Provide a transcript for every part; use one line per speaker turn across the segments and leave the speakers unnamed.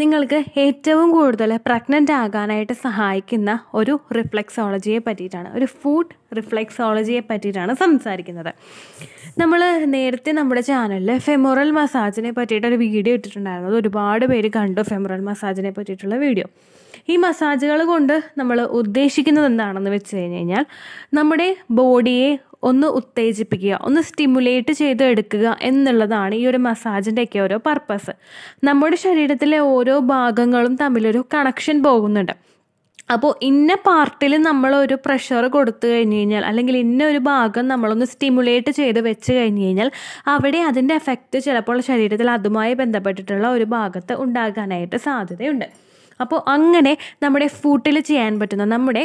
നിങ്ങൾക്ക് ഏറ്റവും കൂടുതൽ പ്രഗ്നൻ്റ് ആകാനായിട്ട് സഹായിക്കുന്ന ഒരു റിഫ്ലെക്സോളജിയെ പറ്റിയിട്ടാണ് ഒരു ഫുഡ് റിഫ്ലെക്സോളജിയെ പറ്റിയിട്ടാണ് സംസാരിക്കുന്നത് നമ്മൾ നേരത്തെ നമ്മുടെ ചാനലിൽ ഫെമോറൽ മസാജിനെ പറ്റിയിട്ടൊരു വീഡിയോ ഇട്ടിട്ടുണ്ടായിരുന്നു അത് ഒരുപാട് പേര് കണ്ടു ഫെമോറൽ മസാജിനെ പറ്റിയിട്ടുള്ള വീഡിയോ ഈ മസാജുകൾ കൊണ്ട് നമ്മൾ ഉദ്ദേശിക്കുന്നത് എന്താണെന്ന് വെച്ച് കഴിഞ്ഞ് കഴിഞ്ഞാൽ നമ്മുടെ ബോഡിയെ ഒന്ന് ഉത്തേജിപ്പിക്കുക ഒന്ന് സ്റ്റിമുലേറ്റ് ചെയ്ത് എടുക്കുക എന്നുള്ളതാണ് ഈ ഒരു മസാജിൻ്റെയൊക്കെ ഓരോ പർപ്പസ് നമ്മുടെ ശരീരത്തിലെ ഓരോ ഭാഗങ്ങളും തമ്മിലൊരു കണക്ഷൻ പോകുന്നുണ്ട് അപ്പോൾ ഇന്ന പാർട്ടിൽ നമ്മളൊരു പ്രഷർ കൊടുത്തു കഴിഞ്ഞ് കഴിഞ്ഞാൽ അല്ലെങ്കിൽ ഇന്ന ഒരു ഭാഗം നമ്മളൊന്ന് സ്റ്റിമുലേറ്റ് ചെയ്ത് വെച്ച് കഴിഞ്ഞ് കഴിഞ്ഞാൽ അവിടെ അതിൻ്റെ എഫക്റ്റ് ചിലപ്പോൾ ശരീരത്തിൽ അതുമായി ബന്ധപ്പെട്ടിട്ടുള്ള ഒരു ഭാഗത്ത് ഉണ്ടാകാനായിട്ട് സാധ്യതയുണ്ട് അപ്പോൾ അങ്ങനെ നമ്മുടെ ഫുട്ടിൽ ചെയ്യാൻ പറ്റുന്ന നമ്മുടെ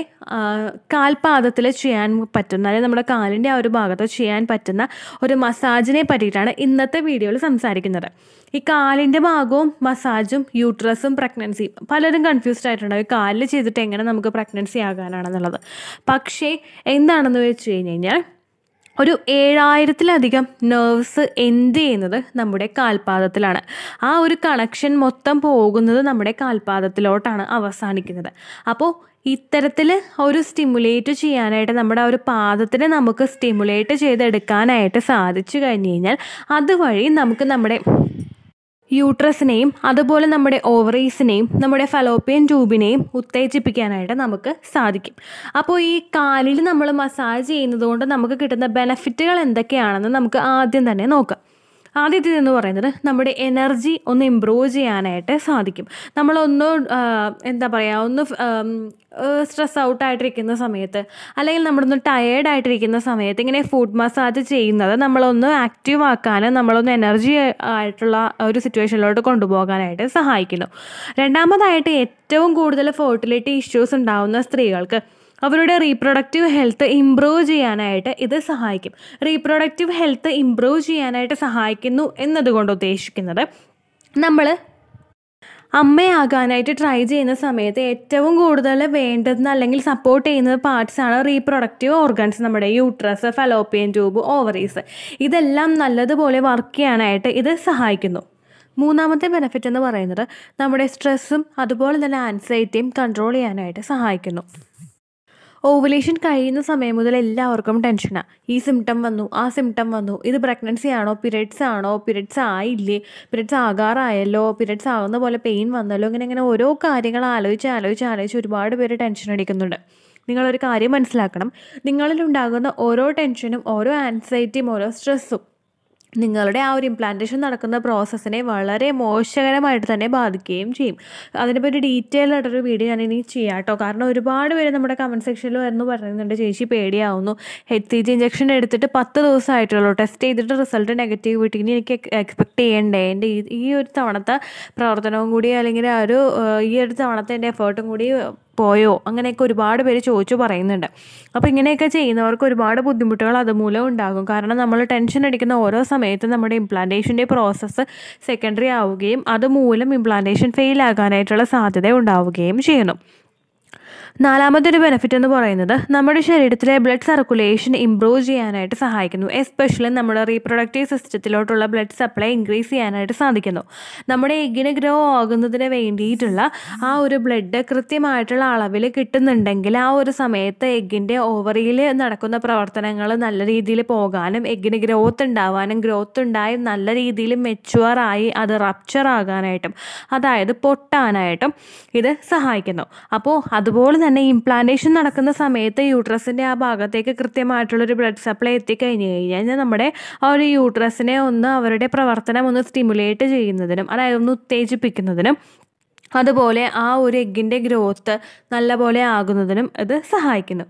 കാൽപാദത്തിൽ ചെയ്യാൻ പറ്റുന്ന അല്ലെങ്കിൽ നമ്മുടെ കാലിൻ്റെ ആ ഒരു ഭാഗത്ത് ചെയ്യാൻ പറ്റുന്ന ഒരു മസാജിനെ പറ്റിയിട്ടാണ് ഇന്നത്തെ വീഡിയോയിൽ സംസാരിക്കുന്നത് ഈ കാലിൻ്റെ ഭാഗവും മസാജും യൂട്രസും പ്രഗ്നൻസിയും പലരും കൺഫ്യൂസ്ഡ് ആയിട്ടുണ്ടാവും കാലിൽ ചെയ്തിട്ട് എങ്ങനെ നമുക്ക് പ്രഗ്നൻസി ആകാനാണെന്നുള്ളത് പക്ഷേ എന്താണെന്ന് വെച്ച് കഴിഞ്ഞ് കഴിഞ്ഞാൽ ഒരു ഏഴായിരത്തിലധികം നെർവ്സ് എന്ത് ചെയ്യുന്നത് നമ്മുടെ കാൽപാദത്തിലാണ് ആ ഒരു കണക്ഷൻ മൊത്തം പോകുന്നത് നമ്മുടെ കാൽപാദത്തിലോട്ടാണ് അവസാനിക്കുന്നത് അപ്പോൾ ഇത്തരത്തിൽ ഒരു സ്റ്റിമുലേറ്റ് ചെയ്യാനായിട്ട് നമ്മുടെ ആ ഒരു പാദത്തിനെ നമുക്ക് സ്റ്റിമുലേറ്റ് ചെയ്തെടുക്കാനായിട്ട് സാധിച്ചു കഴിഞ്ഞ് കഴിഞ്ഞാൽ അതുവഴി നമുക്ക് നമ്മുടെ യൂട്രസിനെയും അതുപോലെ നമ്മുടെ ഓവറീസിനെയും നമ്മുടെ ഫലോപ്പിയൻ ട്യൂബിനെയും ഉത്തേജിപ്പിക്കാനായിട്ട് നമുക്ക് സാധിക്കും അപ്പോൾ ഈ കാലിൽ നമ്മൾ മസാജ് ചെയ്യുന്നത് കൊണ്ട് നമുക്ക് കിട്ടുന്ന ബെനഫിറ്റുകൾ എന്തൊക്കെയാണെന്ന് നമുക്ക് ആദ്യം തന്നെ നോക്കാം എന്ന് പറയുന്നത് നമ്മുടെ എനർജി ഒന്ന് ഇമ്പ്രൂവ് ചെയ്യാനായിട്ട് സാധിക്കും നമ്മളൊന്ന് എന്താ പറയുക ഒന്ന് സ്ട്രെസ് ഔട്ടായിട്ടിരിക്കുന്ന സമയത്ത് അല്ലെങ്കിൽ നമ്മളൊന്ന് ടയേർഡായിട്ടിരിക്കുന്ന സമയത്ത് ഇങ്ങനെ ഫുഡ് മസാജ് ചെയ്യുന്നത് നമ്മളൊന്ന് ആക്റ്റീവ് ആക്കാനും നമ്മളൊന്ന് എനർജി ആയിട്ടുള്ള ഒരു സിറ്റുവേഷനിലോട്ട് കൊണ്ടുപോകാനായിട്ട് സഹായിക്കുന്നു രണ്ടാമതായിട്ട് ഏറ്റവും കൂടുതൽ ഫെർട്ടിലിറ്റി ഇഷ്യൂസ് ഉണ്ടാകുന്ന സ്ത്രീകൾക്ക് അവരുടെ റീപ്രൊഡക്റ്റീവ് ഹെൽത്ത് ഇമ്പ്രൂവ് ചെയ്യാനായിട്ട് ഇത് സഹായിക്കും റീപ്രൊഡക്റ്റീവ് ഹെൽത്ത് ഇമ്പ്രൂവ് ചെയ്യാനായിട്ട് സഹായിക്കുന്നു എന്നതുകൊണ്ട് ഉദ്ദേശിക്കുന്നത് നമ്മൾ അമ്മയാകാനായിട്ട് ട്രൈ ചെയ്യുന്ന സമയത്ത് ഏറ്റവും കൂടുതൽ വേണ്ടതെന്ന് അല്ലെങ്കിൽ സപ്പോർട്ട് ചെയ്യുന്ന പാർട്സാണ് റീപ്രൊഡക്റ്റീവ് ഓർഗൻസ് നമ്മുടെ യൂട്രസ് ഫലോപ്പിയൻ ട്യൂബ് ഓവറീസ് ഇതെല്ലാം നല്ലതുപോലെ വർക്ക് ചെയ്യാനായിട്ട് ഇത് സഹായിക്കുന്നു മൂന്നാമത്തെ ബെനിഫിറ്റ് എന്ന് പറയുന്നത് നമ്മുടെ സ്ട്രെസ്സും അതുപോലെ തന്നെ ആൻസൈറ്റിയും കൺട്രോൾ ചെയ്യാനായിട്ട് സഹായിക്കുന്നു ഓവുലേഷൻ കഴിയുന്ന സമയം മുതൽ എല്ലാവർക്കും ടെൻഷനാണ് ഈ സിംറ്റം വന്നു ആ സിംറ്റം വന്നു ഇത് പ്രഗ്നൻസി ആണോ പിരിയഡ്സ് ആണോ പിരിയഡ്സ് ആയില്ലേ പിരിയഡ്സ് ആകാറായല്ലോ പിരിയഡ്സ് ആകുന്ന പോലെ പെയിൻ വന്നല്ലോ ഇങ്ങനെ ഇങ്ങനെ ഓരോ കാര്യങ്ങൾ ആലോചിച്ച് ആലോചിച്ച് ആലോചിച്ച് ഒരുപാട് പേര് ടെൻഷൻ അടിക്കുന്നുണ്ട് നിങ്ങളൊരു കാര്യം മനസ്സിലാക്കണം നിങ്ങളിലുണ്ടാകുന്ന ഓരോ ടെൻഷനും ഓരോ ആൻസൈറ്റിയും ഓരോ സ്ട്രെസ്സും നിങ്ങളുടെ ആ ഒരു ഇംപ്ലാന്റേഷൻ നടക്കുന്ന പ്രോസസ്സിനെ വളരെ മോശകരമായിട്ട് തന്നെ ബാധിക്കുകയും ചെയ്യും അതിനെപ്പറ്റി ഡീറ്റെയിൽ ആയിട്ടൊരു വീഡിയോ ഞാൻ ഇനി ചെയ്യാം കേട്ടോ കാരണം ഒരുപാട് പേര് നമ്മുടെ കമൻറ്റ് സെക്ഷനിൽ വരുന്നു പറയുന്നുണ്ട് ചേച്ചി പേടിയാവുന്നു എച്ച് സി ജി ഇഞ്ചക്ഷൻ എടുത്തിട്ട് പത്ത് ദിവസമായിട്ടുള്ളൂ ടെസ്റ്റ് ചെയ്തിട്ട് റിസൾട്ട് നെഗറ്റീവ് ഇനി എനിക്ക് എക്സ്പെക്ട് ചെയ്യണ്ടേ എൻ്റെ ഈ ഒരു തവണത്തെ പ്രവർത്തനവും കൂടി അല്ലെങ്കിൽ ആ ഒരു ഈ ഒരു തവണത്തെ എൻ്റെ എഫേർട്ടും കൂടി പോയോ അങ്ങനെയൊക്കെ ഒരുപാട് പേര് ചോദിച്ചു പറയുന്നുണ്ട് അപ്പോൾ ഇങ്ങനെയൊക്കെ ചെയ്യുന്നവർക്ക് ഒരുപാട് ബുദ്ധിമുട്ടുകൾ അതുമൂലം ഉണ്ടാകും കാരണം നമ്മൾ ടെൻഷൻ അടിക്കുന്ന ഓരോ സമയത്തും നമ്മുടെ ഇംപ്ലാന്റേഷൻ്റെ പ്രോസസ്സ് സെക്കൻഡറി ആവുകയും അതുമൂലം ഇംപ്ലാന്റേഷൻ ഫെയിൽ ആകാനായിട്ടുള്ള സാധ്യത ഉണ്ടാവുകയും ചെയ്യുന്നു നാലാമതൊരു ബെനിഫിറ്റ് എന്ന് പറയുന്നത് നമ്മുടെ ശരീരത്തിലെ ബ്ലഡ് സർക്കുലേഷൻ ഇംപ്രൂവ് ചെയ്യാനായിട്ട് സഹായിക്കുന്നു എസ്പെഷ്യലി നമ്മുടെ റീപ്രൊഡക്റ്റീവ് സിസ്റ്റത്തിലോട്ടുള്ള ബ്ലഡ് സപ്ലൈ ഇൻക്രീസ് ചെയ്യാനായിട്ട് സാധിക്കുന്നു നമ്മുടെ എഗിന് ഗ്രോ ആകുന്നതിന് വേണ്ടിയിട്ടുള്ള ആ ഒരു ബ്ലഡ് കൃത്യമായിട്ടുള്ള അളവിൽ കിട്ടുന്നുണ്ടെങ്കിൽ ആ ഒരു സമയത്ത് എഗ്ഗിൻ്റെ ഓവറിയിൽ നടക്കുന്ന പ്രവർത്തനങ്ങൾ നല്ല രീതിയിൽ പോകാനും എഗ്ഗിന് ഗ്രോത്ത് ഉണ്ടാവാനും ഗ്രോത്ത് ഉണ്ടായി നല്ല രീതിയിൽ മെച്ചുവറായി അത് റപ്ചർ ആകാനായിട്ടും അതായത് പൊട്ടാനായിട്ടും ഇത് സഹായിക്കുന്നു അപ്പോൾ അതുപോലെ തന്നെ ഇംപ്ലാന്റേഷൻ നടക്കുന്ന സമയത്ത് യൂട്രസിൻ്റെ ആ ഭാഗത്തേക്ക് കൃത്യമായിട്ടുള്ളൊരു ബ്ലഡ് സപ്ലൈ എത്തിക്കഴിഞ്ഞ് കഴിഞ്ഞാൽ നമ്മുടെ ആ ഒരു യൂട്രസിനെ ഒന്ന് അവരുടെ പ്രവർത്തനം ഒന്ന് സ്റ്റിമുലേറ്റ് ചെയ്യുന്നതിനും അതായത് ഒന്ന് ഉത്തേജിപ്പിക്കുന്നതിനും അതുപോലെ ആ ഒരു എഗ്ഗിൻ്റെ ഗ്രോത്ത് നല്ലപോലെ ആകുന്നതിനും ഇത് സഹായിക്കുന്നു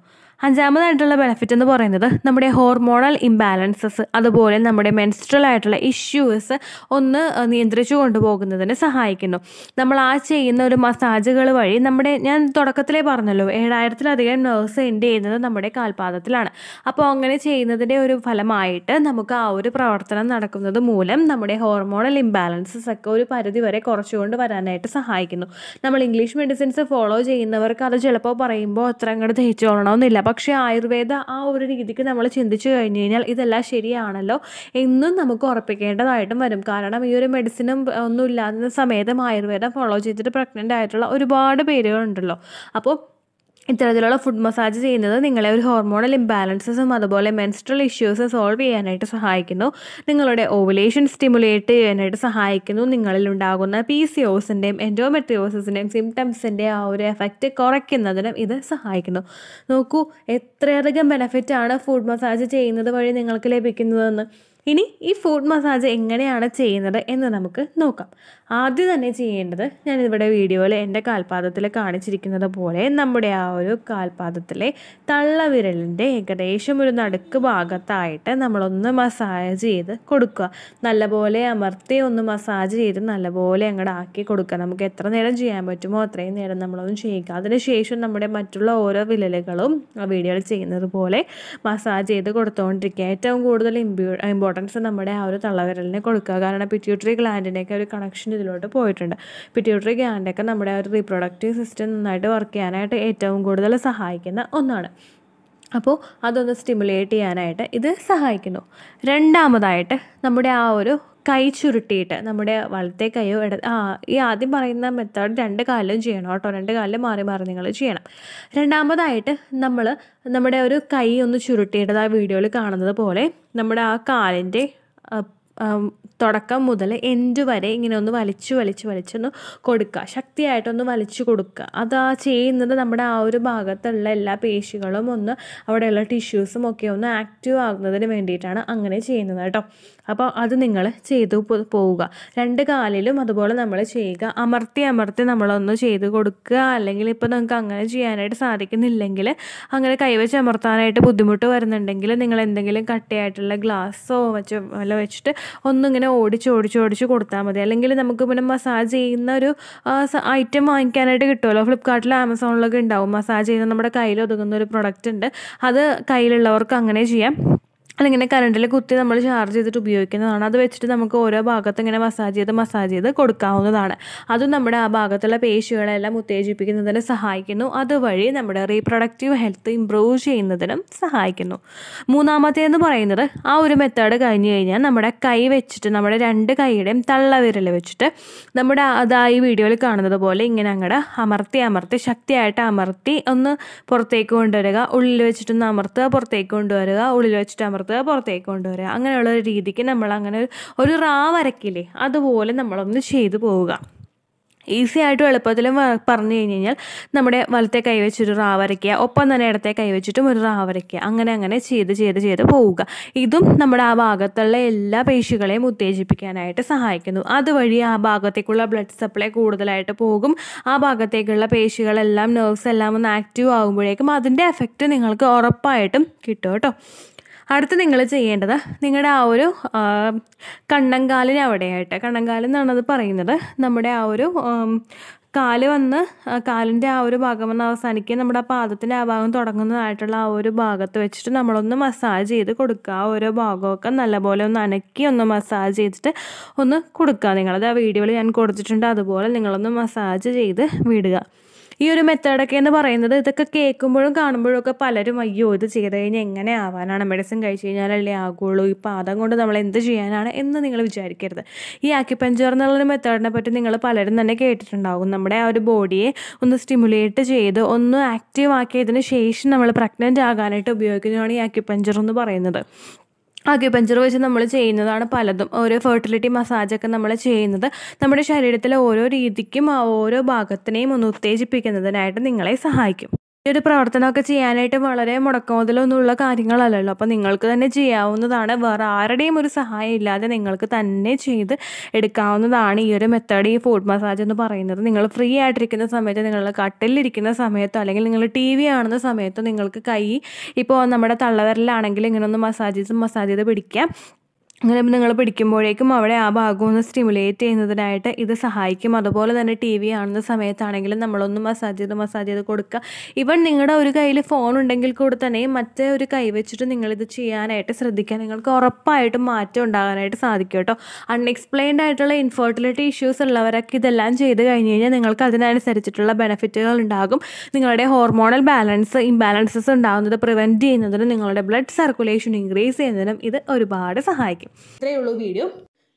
അഞ്ചാമതായിട്ടുള്ള ബെനഫിറ്റ് എന്ന് പറയുന്നത് നമ്മുടെ ഹോർമോണൽ ഇംബാലൻസസ് അതുപോലെ നമ്മുടെ മെൻസ്ട്രൽ ആയിട്ടുള്ള ഇഷ്യൂസ് ഒന്ന് നിയന്ത്രിച്ചു കൊണ്ടുപോകുന്നതിന് സഹായിക്കുന്നു നമ്മൾ ആ ചെയ്യുന്ന ഒരു മസാജുകൾ വഴി നമ്മുടെ ഞാൻ തുടക്കത്തിലേ പറഞ്ഞല്ലോ ഏഴായിരത്തിലധികം നേഴ്സ് എൻഡ് ചെയ്യുന്നത് നമ്മുടെ കാൽപാദത്തിലാണ് അപ്പോൾ അങ്ങനെ ചെയ്യുന്നതിൻ്റെ ഒരു ഫലമായിട്ട് നമുക്ക് ആ ഒരു പ്രവർത്തനം നടക്കുന്നത് മൂലം നമ്മുടെ ഹോർമോണൽ ഇംബാലൻസസ് ഒക്കെ ഒരു പരിധി വരെ കുറച്ചുകൊണ്ട് വരാനായിട്ട് സഹായിക്കുന്നു നമ്മൾ ഇംഗ്ലീഷ് മെഡിസിൻസ് ഫോളോ ചെയ്യുന്നവർക്ക് അത് ചിലപ്പോൾ പറയുമ്പോൾ അത്ര അങ്ങോട്ട് ദഹിച്ചോളണമെന്നില്ല പക്ഷേ ആയുർവേദ ആ ഒരു രീതിക്ക് നമ്മൾ ചിന്തിച്ചു കഴിഞ്ഞ് കഴിഞ്ഞാൽ ഇതെല്ലാം ശരിയാണല്ലോ എന്നും നമുക്ക് ഉറപ്പിക്കേണ്ടതായിട്ടും വരും കാരണം ഈ ഒരു മെഡിസിനും ഒന്നും ഇല്ലാത്ത സമയത്തും ആയുർവേദം ഫോളോ ചെയ്തിട്ട് പ്രഗ്നൻ്റ് ആയിട്ടുള്ള ഒരുപാട് പേരുകളുണ്ടല്ലോ അപ്പോൾ ഇത്തരത്തിലുള്ള ഫുഡ് മസാജ് ചെയ്യുന്നത് നിങ്ങളെ ഒരു ഹോർമോണൽ ഇംബാലൻസസും അതുപോലെ മെൻസ്ട്രൽ ഇഷ്യൂസ് സോൾവ് ചെയ്യാനായിട്ട് സഹായിക്കുന്നു നിങ്ങളുടെ ഓവുലേഷൻ സ്റ്റിമുലേറ്റ് ചെയ്യാനായിട്ട് സഹായിക്കുന്നു നിങ്ങളിൽ ഉണ്ടാകുന്ന പി സി ഒസിൻ്റെയും എൻഡോമെട്രിയോസിൻ്റെയും സിംറ്റംസിൻ്റെ ആ ഒരു എഫക്റ്റ് കുറയ്ക്കുന്നതിനും ഇത് സഹായിക്കുന്നു നോക്കൂ എത്രയധികം ബെനഫിറ്റാണ് ഫുഡ് മസാജ് ചെയ്യുന്നത് വഴി നിങ്ങൾക്ക് ലഭിക്കുന്നതെന്ന് ഇനി ഈ ഫുഡ് മസാജ് എങ്ങനെയാണ് ചെയ്യുന്നത് എന്ന് നമുക്ക് നോക്കാം ആദ്യം തന്നെ ചെയ്യേണ്ടത് ഞാനിവിടെ വീഡിയോയിൽ എൻ്റെ കാൽപാദത്തിൽ കാണിച്ചിരിക്കുന്നത് പോലെ നമ്മുടെ ആ ഒരു കാൽപാദത്തിലെ തള്ളവിരലിൻ്റെ ഏകദേശം ഒരു നടുക്ക് ഭാഗത്തായിട്ട് നമ്മളൊന്ന് മസാജ് ചെയ്ത് കൊടുക്കുക നല്ലപോലെ അമർത്തി ഒന്ന് മസാജ് ചെയ്ത് നല്ലപോലെ അങ്ങോട്ട് ആക്കി കൊടുക്കുക നമുക്ക് എത്ര നേരം ചെയ്യാൻ പറ്റുമോ അത്രയും നേരം നമ്മളൊന്ന് ചെയ്യുക അതിനുശേഷം നമ്മുടെ മറ്റുള്ള ഓരോ വിരലുകളും വീഡിയോയിൽ ചെയ്യുന്നത് പോലെ മസാജ് ചെയ്ത് കൊടുത്തുകൊണ്ടിരിക്കുക ഏറ്റവും കൂടുതൽ ഇമ്പ്യൂ ഇമ്പോർട്ടൻസ് നമ്മുടെ ആ ഒരു തള്ളവിരലിന് കൊടുക്കുക കാരണം പിറ്റ്യൂട്ടറി ഗ്ലാൻഡിൻ്റെയൊക്കെ ഒരു കണക്ഷൻ ഇതിലോട്ട് പോയിട്ടുണ്ട് പിറ്റ്യൂട്ടറി ഗ്ലാൻഡൊക്കെ നമ്മുടെ ആ ഒരു റീപ്രൊഡക്റ്റീവ് സിസ്റ്റം നന്നായിട്ട് വർക്ക് ചെയ്യാനായിട്ട് ഏറ്റവും കൂടുതൽ സഹായിക്കുന്ന ഒന്നാണ് അപ്പോൾ അതൊന്ന് സ്റ്റിമുലേറ്റ് ചെയ്യാനായിട്ട് ഇത് സഹായിക്കുന്നു രണ്ടാമതായിട്ട് നമ്മുടെ ആ ഒരു കൈ ചുരുട്ടിയിട്ട് നമ്മുടെ വലത്തെ കൈയോ ഇട ആ ഈ ആദ്യം പറയുന്ന മെത്തേഡ് രണ്ട് കാലിലും ചെയ്യണം കേട്ടോ രണ്ട് കാലിലും മാറി മാറി നിങ്ങൾ ചെയ്യണം രണ്ടാമതായിട്ട് നമ്മൾ നമ്മുടെ ഒരു കൈ ഒന്ന് ചുരുട്ടിയിട്ടത് ആ വീഡിയോയിൽ കാണുന്നത് പോലെ നമ്മുടെ ആ കാലിൻ്റെ തുടക്കം മുതൽ എൻഡ് വരെ ഇങ്ങനെ ഒന്ന് വലിച്ചു വലിച്ചു വലിച്ചൊന്ന് കൊടുക്കുക ശക്തിയായിട്ടൊന്ന് വലിച്ചു കൊടുക്കുക അത് ആ ചെയ്യുന്നത് നമ്മുടെ ആ ഒരു ഭാഗത്തുള്ള എല്ലാ പേശികളും ഒന്ന് അവിടെയുള്ള ടിഷ്യൂസും ഒക്കെ ഒന്ന് ആക്റ്റീവ് ആകുന്നതിന് വേണ്ടിയിട്ടാണ് അങ്ങനെ ചെയ്യുന്നത് കേട്ടോ അപ്പോൾ അത് നിങ്ങൾ ചെയ്തു പോവുക രണ്ട് കാലിലും അതുപോലെ നമ്മൾ ചെയ്യുക അമർത്തി അമർത്തി നമ്മളൊന്ന് ചെയ്ത് കൊടുക്കുക അല്ലെങ്കിൽ ഇപ്പോൾ നിങ്ങൾക്ക് അങ്ങനെ ചെയ്യാനായിട്ട് സാധിക്കുന്നില്ലെങ്കിൽ അങ്ങനെ കൈവച്ച് അമർത്താനായിട്ട് ബുദ്ധിമുട്ട് വരുന്നുണ്ടെങ്കിൽ നിങ്ങൾ എന്തെങ്കിലും കട്ടിയായിട്ടുള്ള ഗ്ലാസ്സോ വെച്ച് വല്ല വെച്ചിട്ട് ഒന്നിങ്ങനെ ഓടിച്ച് ഓടിച്ച് ഓടിച്ച് കൊടുത്താൽ മതി അല്ലെങ്കിൽ നമുക്ക് പിന്നെ മസാജ് ചെയ്യുന്ന ഒരു ഐറ്റം വാങ്ങിക്കാനായിട്ട് കിട്ടുമല്ലോ ഫ്ലിപ്കാർട്ടിൽ ആമസോണിലൊക്കെ ഉണ്ടാവും മസാജ് ചെയ്യുന്ന നമ്മുടെ കയ്യിൽ ഒതുങ്ങുന്ന ഒരു പ്രൊഡക്റ്റ് ഉണ്ട് അത് കയ്യിലുള്ളവർക്ക് അങ്ങനെ ചെയ്യാം അല്ലെങ്കിൽ കറണ്ടിൽ കുത്തി നമ്മൾ ചാർജ് ചെയ്തിട്ട് ഉപയോഗിക്കുന്നതാണ് അത് വെച്ചിട്ട് നമുക്ക് ഓരോ ഭാഗത്ത് ഇങ്ങനെ മസാജ് ചെയ്ത് മസാജ് ചെയ്ത് കൊടുക്കാവുന്നതാണ് അതും നമ്മുടെ ആ ഭാഗത്തുള്ള പേശികളെല്ലാം ഉത്തേജിപ്പിക്കുന്നതിന് സഹായിക്കുന്നു അതുവഴി നമ്മുടെ റീപ്രൊഡക്റ്റീവ് ഹെൽത്ത് ഇമ്പ്രൂവ് ചെയ്യുന്നതിനും സഹായിക്കുന്നു മൂന്നാമത്തേന്ന് പറയുന്നത് ആ ഒരു മെത്തേഡ് കഴിഞ്ഞ് കഴിഞ്ഞാൽ നമ്മുടെ കൈ വെച്ചിട്ട് നമ്മുടെ രണ്ട് കൈയുടെയും തള്ളവിരൽ വെച്ചിട്ട് നമ്മുടെ അതാ ഈ വീഡിയോയിൽ കാണുന്നത് പോലെ ഇങ്ങനെ അങ്ങോട്ട് അമർത്തി അമർത്തി ശക്തിയായിട്ട് അമർത്തി ഒന്ന് പുറത്തേക്ക് കൊണ്ടുവരിക ഉള്ളിൽ വെച്ചിട്ടൊന്ന് അമർത്തുക പുറത്തേക്ക് കൊണ്ടുവരിക ഉള്ളിൽ വെച്ചിട്ട് അമർത്തുക പുറത്ത് പുറത്തേക്ക് കൊണ്ടുവരിക അങ്ങനെയുള്ള ഒരു രീതിക്ക് നമ്മൾ അങ്ങനെ ഒരു റാ വരക്കില്ലേ അതുപോലെ നമ്മളൊന്ന് ചെയ്തു പോവുക ഈസി ആയിട്ടും എളുപ്പത്തിലും പറഞ്ഞു കഴിഞ്ഞ് കഴിഞ്ഞാൽ നമ്മുടെ വലത്തെ കൈ വെച്ചൊരു റാ വരയ്ക്കുക ഒപ്പം തന്നെ ഇടത്തെ കൈ വെച്ചിട്ടും ഒരു റാ വരയ്ക്കുക അങ്ങനെ അങ്ങനെ ചെയ്ത് ചെയ്ത് ചെയ്ത് പോവുക ഇതും നമ്മുടെ ആ ഭാഗത്തുള്ള എല്ലാ പേശികളെയും ഉത്തേജിപ്പിക്കാനായിട്ട് സഹായിക്കുന്നു അതുവഴി ആ ഭാഗത്തേക്കുള്ള ബ്ലഡ് സപ്ലൈ കൂടുതലായിട്ട് പോകും ആ ഭാഗത്തേക്കുള്ള പേശികളെല്ലാം നെർവ്സ് എല്ലാം ഒന്ന് ആക്റ്റീവ് ആകുമ്പോഴേക്കും അതിൻ്റെ എഫക്റ്റ് നിങ്ങൾക്ക് ഉറപ്പായിട്ടും കിട്ടും കേട്ടോ അടുത്ത് നിങ്ങൾ ചെയ്യേണ്ടത് നിങ്ങളുടെ ആ ഒരു കണ്ണങ്കാലിന് അവിടെയായിട്ട് കണ്ണങ്കാലം എന്നാണത് പറയുന്നത് നമ്മുടെ ആ ഒരു കാല് വന്ന് കാലിൻ്റെ ആ ഒരു ഭാഗം വന്ന് അവസാനിക്കുക നമ്മുടെ പാദത്തിൻ്റെ ആ ഭാഗം തുടങ്ങുന്നതായിട്ടുള്ള ആ ഒരു ഭാഗത്ത് വെച്ചിട്ട് നമ്മളൊന്ന് മസാജ് ചെയ്ത് കൊടുക്കുക ആ ഓരോ ഭാഗമൊക്കെ നല്ലപോലെ ഒന്ന് അനക്കി ഒന്ന് മസാജ് ചെയ്തിട്ട് ഒന്ന് കൊടുക്കുക നിങ്ങളത് ആ വീഡിയോയിൽ ഞാൻ കൊടുത്തിട്ടുണ്ട് അതുപോലെ നിങ്ങളൊന്ന് മസാജ് ചെയ്ത് വിടുക ഈ ഒരു മെത്തേഡൊക്കെ എന്ന് പറയുന്നത് ഇതൊക്കെ കേൾക്കുമ്പോഴും കാണുമ്പോഴും ഒക്കെ പലരും അയ്യോ ഇത് ചെയ്ത് കഴിഞ്ഞാൽ എങ്ങനെ ആവാനാണ് മെഡിസിൻ കഴിച്ചു കഴിഞ്ഞാലല്ലേ ആകുള്ളൂ ഈ പാദം കൊണ്ട് നമ്മൾ എന്ത് ചെയ്യാനാണ് എന്ന് നിങ്ങൾ വിചാരിക്കരുത് ഈ ആക്യുപഞ്ചർ എന്നുള്ളൊരു മെത്തേഡിനെ പറ്റി നിങ്ങൾ പലരും തന്നെ കേട്ടിട്ടുണ്ടാകും നമ്മുടെ ആ ഒരു ബോഡിയെ ഒന്ന് സ്റ്റിമുലേറ്റ് ചെയ്ത് ഒന്ന് ആക്റ്റീവ് ആക്കിയതിന് ശേഷം നമ്മൾ പ്രഗ്നൻ്റ് ആകാനായിട്ട് ഉപയോഗിക്കുന്നതാണ് ഈ ആക്യുപഞ്ചർ എന്ന് പറയുന്നത് അക്യുപഞ്ചർ വെച്ച് നമ്മൾ ചെയ്യുന്നതാണ് പലതും ഓരോ ഫെർട്ടിലിറ്റി മസാജൊക്കെ നമ്മൾ ചെയ്യുന്നത് നമ്മുടെ ശരീരത്തിലെ ഓരോ രീതിക്കും ഓരോ ഭാഗത്തിനെയും ഒന്ന് ഉത്തേജിപ്പിക്കുന്നതിനായിട്ട് നിങ്ങളെ സഹായിക്കും ഈ ഒരു പ്രവർത്തനമൊക്കെ ചെയ്യാനായിട്ട് വളരെ മുതലൊന്നുമുള്ള കാര്യങ്ങളല്ലല്ലോ അപ്പോൾ നിങ്ങൾക്ക് തന്നെ ചെയ്യാവുന്നതാണ് വേറെ ആരുടെയും ഒരു സഹായം ഇല്ലാതെ നിങ്ങൾക്ക് തന്നെ ചെയ്ത് എടുക്കാവുന്നതാണ് ഈ ഒരു മെത്തേഡ് ഈ ഫുഡ് മസാജ് എന്ന് പറയുന്നത് നിങ്ങൾ ഫ്രീ ആയിട്ടിരിക്കുന്ന സമയത്ത് നിങ്ങൾ കട്ടിലിരിക്കുന്ന സമയത്തോ അല്ലെങ്കിൽ നിങ്ങൾ ടി വി കാണുന്ന സമയത്തോ നിങ്ങൾക്ക് കൈ ഇപ്പോൾ നമ്മുടെ തള്ളവരലാണെങ്കിൽ ഇങ്ങനെ ഒന്ന് മസാജ് മസാജ് ചെയ്ത് പിടിക്കാം അങ്ങനെ നിങ്ങൾ പിടിക്കുമ്പോഴേക്കും അവിടെ ആ ഭാഗം ഒന്ന് സ്റ്റിമുലേറ്റ് ചെയ്യുന്നതിനായിട്ട് ഇത് സഹായിക്കും അതുപോലെ തന്നെ ടി വി കാണുന്ന സമയത്താണെങ്കിലും നമ്മളൊന്ന് മസാജ് ചെയ്ത് മസാജ് ചെയ്ത് കൊടുക്കുക ഇവൻ നിങ്ങളുടെ ഒരു കയ്യിൽ ഫോൺ ഉണ്ടെങ്കിൽ കൂടെ തന്നെ മറ്റേ ഒരു കൈ വെച്ചിട്ട് നിങ്ങളിത് ചെയ്യാനായിട്ട് ശ്രദ്ധിക്കാൻ നിങ്ങൾക്ക് ഉറപ്പായിട്ടും മാറ്റം ഉണ്ടാകാനായിട്ട് സാധിക്കും കേട്ടോ അൺഎക്സ്പ്ലെയിൻഡ് ആയിട്ടുള്ള ഇൻഫെർട്ടിലിറ്റി ഇഷ്യൂസ് ഉള്ളവരൊക്കെ ഇതെല്ലാം ചെയ്ത് കഴിഞ്ഞ് കഴിഞ്ഞാൽ നിങ്ങൾക്ക് അതിനനുസരിച്ചിട്ടുള്ള ബെനിഫിറ്റുകൾ ഉണ്ടാകും നിങ്ങളുടെ ഹോർമോണൽ ബാലൻസ് ഇംബാലൻസസ് ഉണ്ടാകുന്നത് പ്രിവെൻറ്റ് ചെയ്യുന്നതിനും നിങ്ങളുടെ ബ്ലഡ് സർക്കുലേഷൻ ഇൻക്രീസ് ചെയ്യുന്നതിനും ഇത് ഒരുപാട് സഹായിക്കും ഇത്രയേ ഉള്ളൂ വീഡിയോ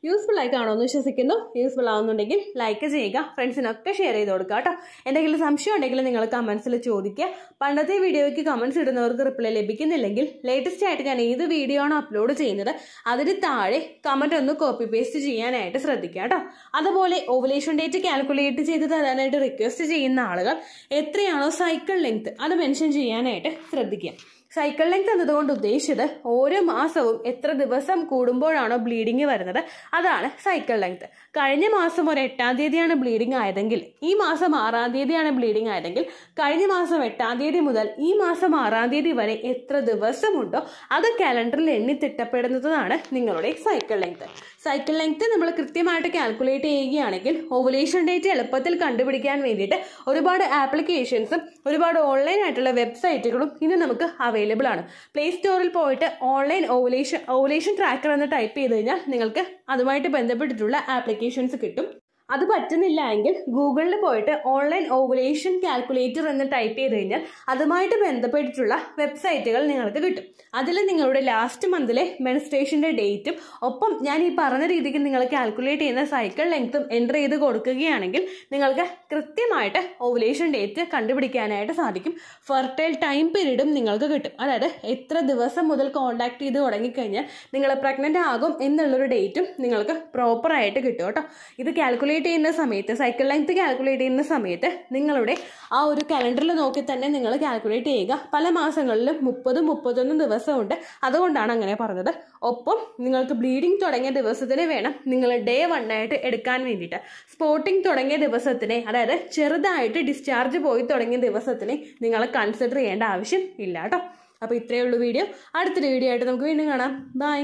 യൂസ്ഫുൾ ആയി കാണുമെന്ന് വിശ്വസിക്കുന്നു യൂസ്ഫുൾ ആവുന്നുണ്ടെങ്കിൽ ലൈക്ക് ചെയ്യുക ഫ്രണ്ട്സിനൊക്കെ ഷെയർ ചെയ്ത് കൊടുക്കുക കേട്ടോ എന്തെങ്കിലും സംശയം ഉണ്ടെങ്കിൽ നിങ്ങൾ കമൻസിൽ ചോദിക്കുക പണ്ടത്തെ വീഡിയോയ്ക്ക് കമൻസ് ഇടുന്നവർക്ക് റിപ്ലൈ ലഭിക്കുന്നില്ലെങ്കിൽ ലേറ്റസ്റ്റ് ആയിട്ട് ഞാൻ ഏത് വീഡിയോ ആണ് അപ്ലോഡ് ചെയ്യുന്നത് അതിന് താഴെ കമൻറ്റ് ഒന്ന് കോപ്പി പേസ്റ്റ് ചെയ്യാനായിട്ട് ശ്രദ്ധിക്കുക കേട്ടോ അതുപോലെ ഓവലേഷൻ ഡേറ്റ് കാൽക്കുലേറ്റ് ചെയ്ത് തരാനായിട്ട് റിക്വസ്റ്റ് ചെയ്യുന്ന ആളുകൾ എത്രയാണോ സൈക്കിൾ ലെങ്ത് അത് മെൻഷൻ ചെയ്യാനായിട്ട് ശ്രദ്ധിക്കുക സൈക്കിൾ ലെങ്ത് എന്നതുകൊണ്ട് ഉദ്ദേശിച്ചത് ഓരോ മാസവും എത്ര ദിവസം കൂടുമ്പോഴാണോ ബ്ലീഡിങ് വരുന്നത് അതാണ് സൈക്കിൾ ലെങ്ത് കഴിഞ്ഞ മാസം ഒരു എട്ടാം തീയതിയാണ് ബ്ലീഡിങ് ആയതെങ്കിൽ ഈ മാസം ആറാം തീയതിയാണ് ബ്ലീഡിങ് ആയതെങ്കിൽ കഴിഞ്ഞ മാസം എട്ടാം തീയതി മുതൽ ഈ മാസം ആറാം തീയതി വരെ എത്ര ദിവസമുണ്ടോ അത് കാലണ്ടറിൽ എണ്ണി തിട്ടപ്പെടുന്നതാണ് നിങ്ങളുടെ സൈക്കിൾ ലെങ്ത് സൈക്കിൾ ലെങ്ത് നമ്മൾ കൃത്യമായിട്ട് കാൽക്കുലേറ്റ് ചെയ്യുകയാണെങ്കിൽ ഓവുലേഷൻ ഡേറ്റ് എളുപ്പത്തിൽ കണ്ടുപിടിക്കാൻ വേണ്ടിയിട്ട് ഒരുപാട് ആപ്ലിക്കേഷൻസും ഒരുപാട് ഓൺലൈൻ ആയിട്ടുള്ള വെബ്സൈറ്റുകളും ഇന്ന് നമുക്ക് അവൈലബിൾ അവൈലബിൾ ആണ് പ്ലേ സ്റ്റോറിൽ പോയിട്ട് ഓൺലൈൻ ഓവുലേഷൻ ഓവുലേഷൻ ട്രാക്കർ എന്ന് ടൈപ്പ് ചെയ്ത് കഴിഞ്ഞാൽ നിങ്ങൾക്ക് അതുമായിട്ട് ബന്ധപ്പെട്ടിട്ടുള്ള ആപ്ലിക്കേഷൻസ് കിട്ടും അത് പറ്റുന്നില്ല എങ്കിൽ ഗൂഗിളിൽ പോയിട്ട് ഓൺലൈൻ ഓവുലേഷൻ കാൽക്കുലേറ്റർ എന്ന് ടൈപ്പ് ചെയ്ത് കഴിഞ്ഞാൽ അതുമായിട്ട് ബന്ധപ്പെട്ടിട്ടുള്ള വെബ്സൈറ്റുകൾ നിങ്ങൾക്ക് കിട്ടും അതിൽ നിങ്ങളുടെ ലാസ്റ്റ് മന്തിലെ മെൻസ്ട്രേഷൻ്റെ ഡേറ്റും ഒപ്പം ഞാൻ ഈ പറഞ്ഞ രീതിക്ക് നിങ്ങൾ കാൽക്കുലേറ്റ് ചെയ്യുന്ന സൈക്കിൾ ലെങ്ത്തും എൻ്റർ ചെയ്ത് കൊടുക്കുകയാണെങ്കിൽ നിങ്ങൾക്ക് കൃത്യമായിട്ട് ഓവുലേഷൻ ഡേറ്റ് കണ്ടുപിടിക്കാനായിട്ട് സാധിക്കും ഫെർട്ടൈൽ ടൈം പീരീഡും നിങ്ങൾക്ക് കിട്ടും അതായത് എത്ര ദിവസം മുതൽ കോൺടാക്ട് ചെയ്ത് തുടങ്ങിക്കഴിഞ്ഞാൽ നിങ്ങൾ പ്രഗ്നൻ്റ് ആകും എന്നുള്ളൊരു ഡേറ്റും നിങ്ങൾക്ക് പ്രോപ്പറായിട്ട് കിട്ടും കേട്ടോ ഇത് കാൽക്കുലേറ്റ് കാൽക്കുലേറ്റ് ചെയ്യുന്ന സമയത്ത് സൈക്കിൾ ലെങ്ത് കാൽക്കുലേറ്റ് ചെയ്യുന്ന സമയത്ത് നിങ്ങളുടെ ആ ഒരു കലണ്ടറിൽ നോക്കി തന്നെ നിങ്ങൾ കാൽക്കുലേറ്റ് ചെയ്യുക പല മാസങ്ങളിലും മുപ്പതും മുപ്പത്തൊന്ന് ദിവസമുണ്ട് അതുകൊണ്ടാണ് അങ്ങനെ പറഞ്ഞത് ഒപ്പം നിങ്ങൾക്ക് ബ്ലീഡിങ് തുടങ്ങിയ ദിവസത്തിന് വേണം നിങ്ങൾ ഡേ വൺ ആയിട്ട് എടുക്കാൻ വേണ്ടിയിട്ട് സ്പോട്ടിംഗ് തുടങ്ങിയ ദിവസത്തിനെ അതായത് ചെറുതായിട്ട് ഡിസ്ചാർജ് പോയി തുടങ്ങിയ ദിവസത്തിനെ നിങ്ങൾ കൺസിഡർ ചെയ്യേണ്ട ആവശ്യം ഇല്ല കേട്ടോ അപ്പോൾ ഇത്രയേ ഉള്ളൂ വീഡിയോ അടുത്തൊരു വീഡിയോ ആയിട്ട് നമുക്ക് വീണ്ടും കാണാം ബൈ